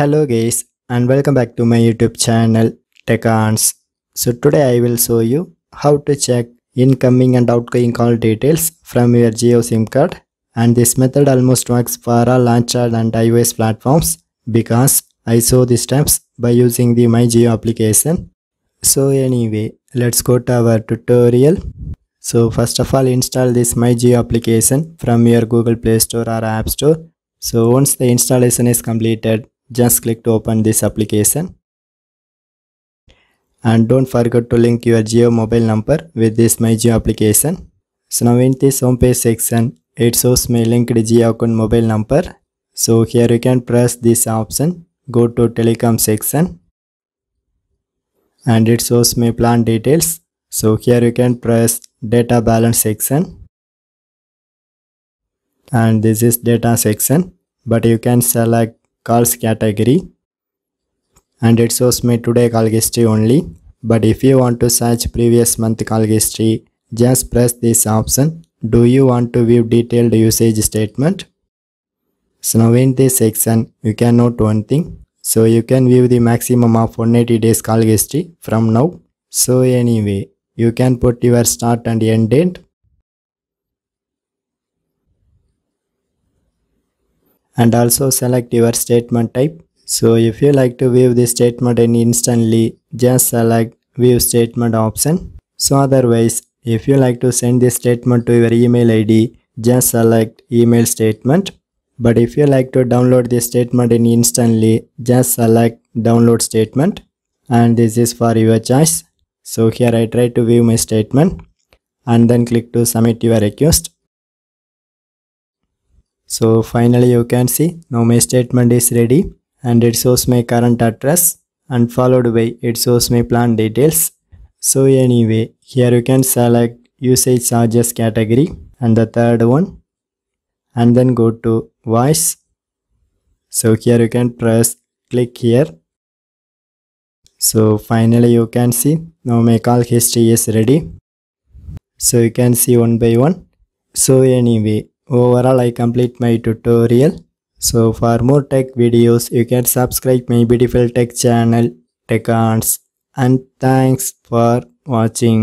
hello guys and welcome back to my youtube channel TechArns. so today i will show you how to check incoming and outgoing call details from your geo sim card and this method almost works for all android and ios platforms because i show the steps by using the my geo application so anyway let's go to our tutorial so first of all install this my geo application from your google play store or app store so once the installation is completed just click to open this application and don't forget to link your geo mobile number with this my geo application so now in this home page section it shows my linked geo account mobile number so here you can press this option go to telecom section and it shows my plan details so here you can press data balance section and this is data section but you can select cars category and it shows me today call history only but if you want to search previous month call history just press this option do you want to view detailed usage statement so now in this section you can note one thing so you can view the maximum of 180 days call history from now so anyway you can put your start and end date and also select your statement type. So if you like to view the statement in instantly, just select view statement option. So otherwise, if you like to send this statement to your email ID, just select email statement. But if you like to download this statement in instantly, just select download statement. And this is for your choice. So here I try to view my statement and then click to submit your request. So finally you can see now my statement is ready and it shows my current address and followed by it shows my plan details. So anyway here you can select usage charges category and the third one and then go to voice. So here you can press click here. So finally you can see now my call history is ready. So you can see one by one. So anyway overall i complete my tutorial so for more tech videos you can subscribe my beautiful tech channel tech arts and thanks for watching